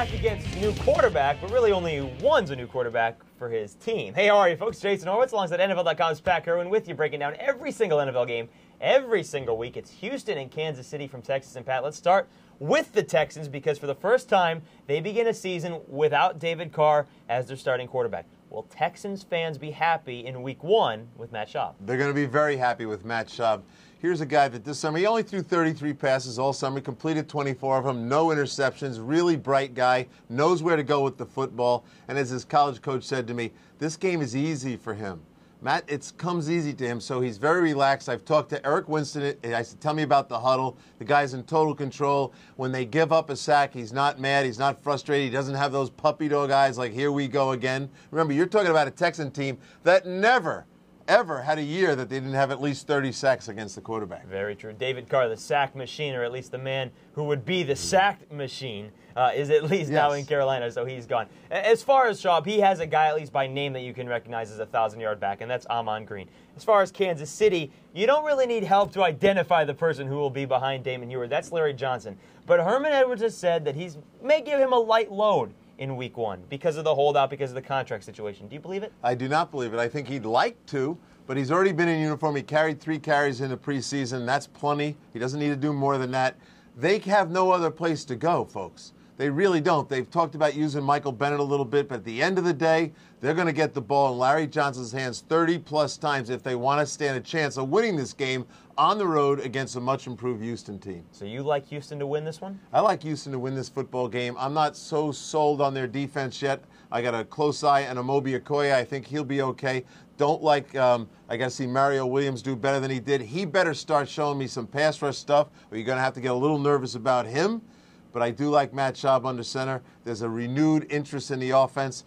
back against new quarterback, but really only one's a new quarterback for his team. Hey, how are you, folks? Jason Horowitz alongside NFL.com's Pat Irwin with you, breaking down every single NFL game every single week. It's Houston and Kansas City from Texas. And Pat, let's start with the Texans because for the first time, they begin a season without David Carr as their starting quarterback. Will Texans fans be happy in week one with Matt Schaub? They're going to be very happy with Matt Schaub. Here's a guy that this summer, he only threw 33 passes all summer, completed 24 of them, no interceptions, really bright guy, knows where to go with the football. And as his college coach said to me, this game is easy for him. Matt, it comes easy to him, so he's very relaxed. I've talked to Eric Winston. I said, "Tell me about the huddle." The guy's in total control. When they give up a sack, he's not mad. He's not frustrated. He doesn't have those puppy dog eyes like "Here we go again." Remember, you're talking about a Texan team that never ever had a year that they didn't have at least 30 sacks against the quarterback. Very true. David Carr, the sack machine, or at least the man who would be the sack machine, uh, is at least yes. now in Carolina, so he's gone. As far as Schaub, he has a guy at least by name that you can recognize as a thousand yard back, and that's Amon Green. As far as Kansas City, you don't really need help to identify the person who will be behind Damon Heward. That's Larry Johnson. But Herman Edwards has said that he may give him a light load in week one because of the holdout, because of the contract situation. Do you believe it? I do not believe it. I think he'd like to, but he's already been in uniform. He carried three carries in the preseason. That's plenty. He doesn't need to do more than that. They have no other place to go, folks. They really don't. They've talked about using Michael Bennett a little bit, but at the end of the day, they're going to get the ball in Larry Johnson's hands 30 plus times if they want to stand a chance of winning this game on the road against a much improved Houston team. So you like Houston to win this one? I like Houston to win this football game. I'm not so sold on their defense yet. I got a close eye on Amobi Okoye. I think he'll be okay. Don't like, um, I got to see Mario Williams do better than he did. He better start showing me some pass rush stuff, or you're going to have to get a little nervous about him but I do like Matt Schaub under center. There's a renewed interest in the offense.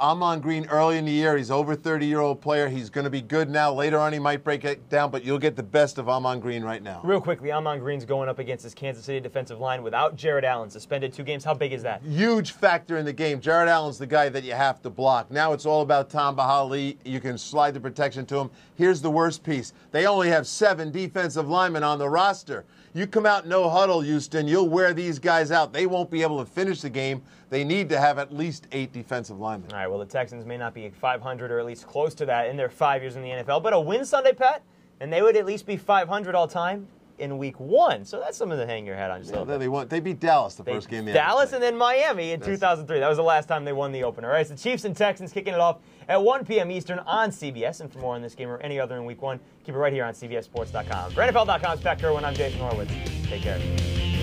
Amon Green early in the year, he's over 30 year old player. He's going to be good now. Later on, he might break it down, but you'll get the best of Amon Green right now. Real quickly, Amon Green's going up against his Kansas City defensive line without Jared Allen, suspended two games. How big is that? Huge factor in the game. Jared Allen's the guy that you have to block. Now it's all about Tom Bahali. You can slide the protection to him. Here's the worst piece they only have seven defensive linemen on the roster. You come out no huddle, Houston, you'll wear these guys out. They won't be able to finish the game. They need to have at least eight defensive linemen. All right, well, the Texans may not be 500 or at least close to that in their five years in the NFL, but a win Sunday, Pat, and they would at least be 500 all time in week one. So that's something to hang your hat on just yeah, a little bit. They, won. they beat Dallas the they first game. Dallas and then Miami in that's 2003. That was the last time they won the opener. All right, so Chiefs and Texans kicking it off at 1 p.m. Eastern on CBS. And for more on this game or any other in week one, keep it right here on CBSSports.com. BrandonFell.com, Spectre, and I'm Jason Horowitz. Take care.